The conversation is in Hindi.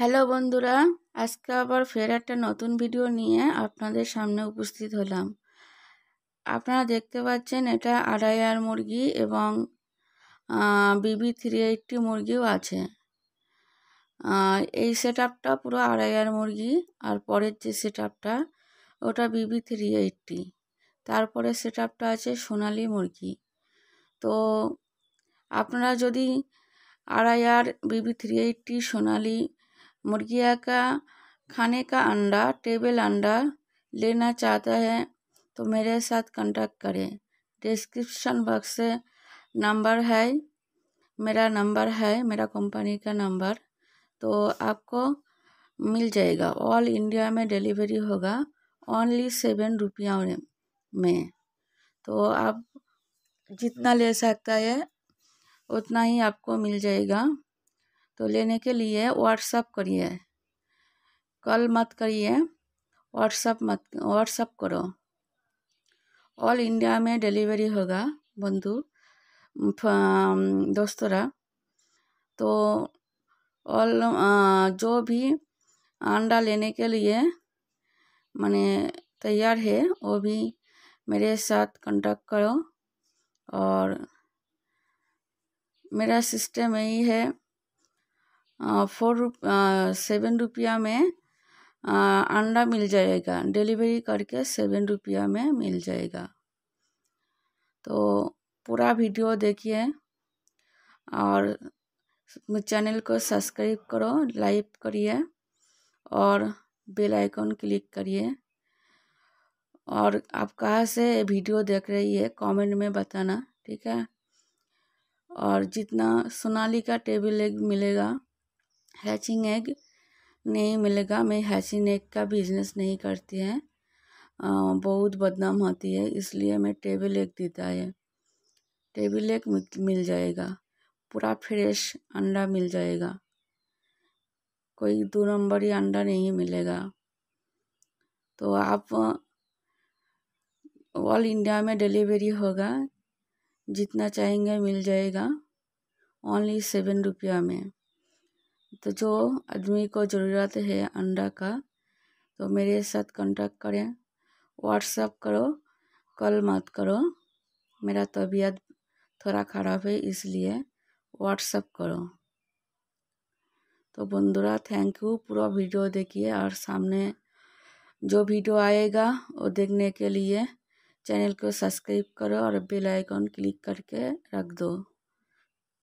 হ্যালো বন্ধুরা আজকে আবার ফের একটা নতুন ভিডিও নিয়ে আপনাদের সামনে উপস্থিত হলাম আপনারা দেখতে পাচ্ছেন এটা আর মুরগি এবং বিবি থ্রি এইটটি মুরগিও আছে এই সেট আপটা পুরো আর মুরগি আর পরের যে সেট আপটা ওটা বিবি থ্রি এইটটি তারপরে সেট আপটা আছে সোনালি মুরগি তো আপনারা যদি আর বিবি থ্রি এইটটি সোনালি मुर्गियाँ का खाने का अंडा टेबल अंडा लेना चाहता है तो मेरे साथ कॉन्टैक्ट करें डिस्क्रिप्शन बॉक्स से नंबर है मेरा नंबर है मेरा कंपनी का नंबर तो आपको मिल जाएगा ऑल इंडिया में डिलीवरी होगा ओनली सेवन रुपया में तो आप जितना ले सकता है उतना ही आपको मिल जाएगा तो लेने के लिए व्हाट्सअप करिए कल मत करिए व्हाट्सअप मत व्हाट्सअप करो ऑल इंडिया में डिलीवरी होगा बंधु दोस्तरा तो ऑल जो भी अंडा लेने के लिए मैंने तैयार है वो भी मेरे साथ कांटेक्ट करो और मेरा सिस्टम यही है फोर रुप सेवन रुपया में अंडा मिल जाएगा डिलीवरी करके सेवन रुपया में मिल जाएगा तो पूरा वीडियो देखिए और चैनल को सब्सक्राइब करो लाइक करिए और बेल आइकन क्लिक करिए और आप कहाँ से वीडियो देख रही है कमेंट में बताना ठीक है और जितना सोनाली का टेबल लेग मिलेगा हैचिंग एग नहीं मिलेगा मैं हैचिंग एग का बिजनेस नहीं करती है बहुत बदनाम होती है इसलिए मैं टेबल एग देता है टेबल एग मिल जाएगा पूरा फ्रेश अंडा मिल जाएगा कोई दो ही अंडा नहीं मिलेगा तो आप ऑल इंडिया में डिलीवरी होगा जितना चाहेंगे मिल जाएगा ओनली सेवन रुपया में तो जो आदमी को ज़रूरत है अंडा का तो मेरे साथ कॉन्टैक्ट करें व्हाट्सअप करो कल मत करो मेरा तबीयत थोड़ा ख़राब है इसलिए व्हाट्सअप करो तो बंधुरा थैंक यू पूरा वीडियो देखिए और सामने जो वीडियो आएगा वो देखने के लिए चैनल को सब्सक्राइब करो और बेल आइकन क्लिक करके रख दो